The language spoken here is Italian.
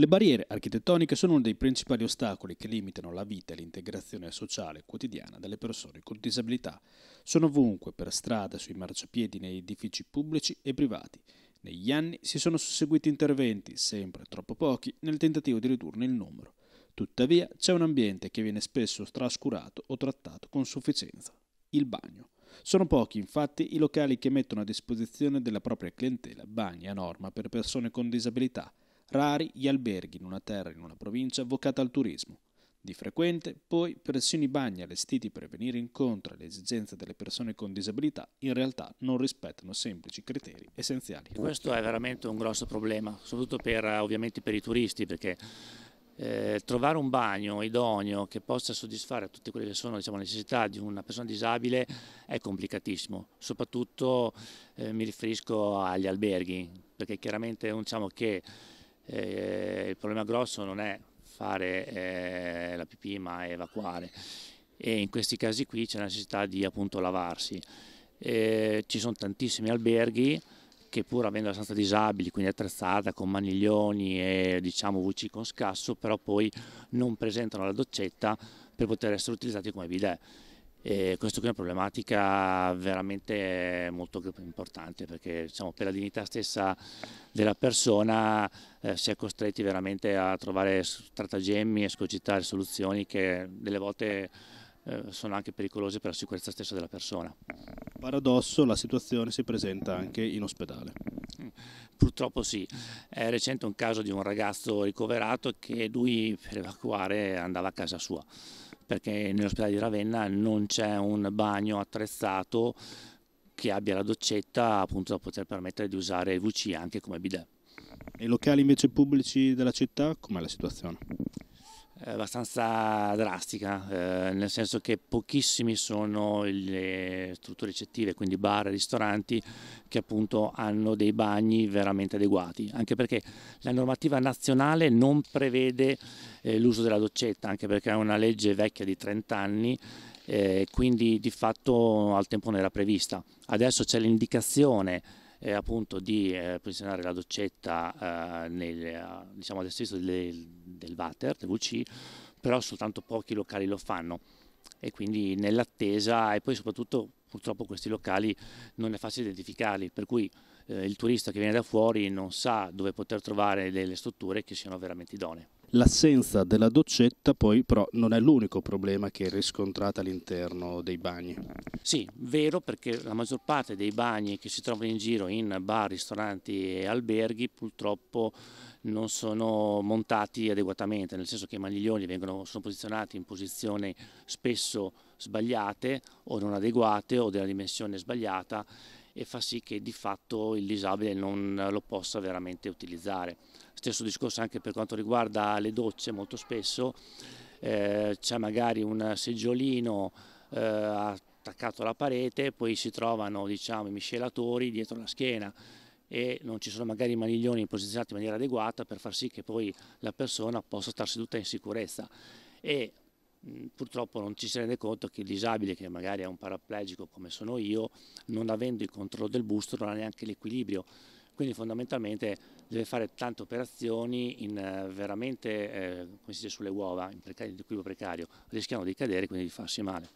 Le barriere architettoniche sono uno dei principali ostacoli che limitano la vita e l'integrazione sociale quotidiana delle persone con disabilità. Sono ovunque, per strada, sui marciapiedi, negli edifici pubblici e privati. Negli anni si sono susseguiti interventi, sempre troppo pochi, nel tentativo di ridurne il numero. Tuttavia c'è un ambiente che viene spesso trascurato o trattato con sufficienza, il bagno. Sono pochi infatti i locali che mettono a disposizione della propria clientela bagni a norma per persone con disabilità, rari gli alberghi in una terra, in una provincia avvocata al turismo. Di frequente, poi, persino i bagni allestiti per venire incontro alle esigenze delle persone con disabilità in realtà non rispettano semplici criteri essenziali. Questo è veramente un grosso problema, soprattutto per, ovviamente per i turisti, perché eh, trovare un bagno idoneo che possa soddisfare tutte quelle che sono diciamo, le necessità di una persona disabile è complicatissimo, soprattutto eh, mi riferisco agli alberghi, perché chiaramente diciamo che eh, il problema grosso non è fare eh, la pipì ma evacuare e in questi casi qui c'è la necessità di appunto lavarsi. Eh, ci sono tantissimi alberghi che pur avendo la stanza disabili, quindi attrezzata con maniglioni e diciamo WC con scasso, però poi non presentano la doccetta per poter essere utilizzati come bidet e questa qui è una problematica veramente molto importante perché diciamo, per la dignità stessa della persona eh, si è costretti veramente a trovare stratagemmi e scogitare soluzioni che delle volte eh, sono anche pericolose per la sicurezza stessa della persona. Paradosso, la situazione si presenta anche in ospedale. Purtroppo sì, è recente un caso di un ragazzo ricoverato che lui per evacuare andava a casa sua perché nell'ospedale di Ravenna non c'è un bagno attrezzato che abbia la doccetta appunto da poter permettere di usare il VC anche come bidet. E i locali invece pubblici della città, com'è la situazione? Eh, abbastanza drastica, eh, nel senso che pochissime sono le strutture ricettive, quindi bar e ristoranti, che appunto hanno dei bagni veramente adeguati, anche perché la normativa nazionale non prevede eh, l'uso della doccetta, anche perché è una legge vecchia di 30 anni, eh, quindi di fatto al tempo non era prevista. Adesso c'è l'indicazione eh, appunto di eh, posizionare la doccetta eh, nel, eh, diciamo, del stesso del, del water, del VC, però soltanto pochi locali lo fanno e quindi nell'attesa e poi soprattutto purtroppo questi locali non è facile identificarli, per cui eh, il turista che viene da fuori non sa dove poter trovare delle strutture che siano veramente idonee. L'assenza della doccetta poi però non è l'unico problema che è riscontrata all'interno dei bagni. Sì, vero perché la maggior parte dei bagni che si trovano in giro in bar, ristoranti e alberghi purtroppo non sono montati adeguatamente, nel senso che i maniglioni vengono, sono posizionati in posizioni spesso sbagliate o non adeguate o della dimensione sbagliata e fa sì che di fatto il disabile non eh, lo possa veramente utilizzare. Stesso discorso anche per quanto riguarda le docce, molto spesso eh, c'è magari un seggiolino eh, attaccato alla parete, poi si trovano diciamo, i miscelatori dietro la schiena e non ci sono magari i maniglioni posizionati in maniera adeguata per far sì che poi la persona possa star seduta in sicurezza e Mm, purtroppo non ci si rende conto che il disabile che magari è un paraplegico come sono io non avendo il controllo del busto non ha neanche l'equilibrio quindi fondamentalmente deve fare tante operazioni in, eh, veramente eh, come si dice sulle uova in precario, in equilibrio precario rischiano di cadere e quindi di farsi male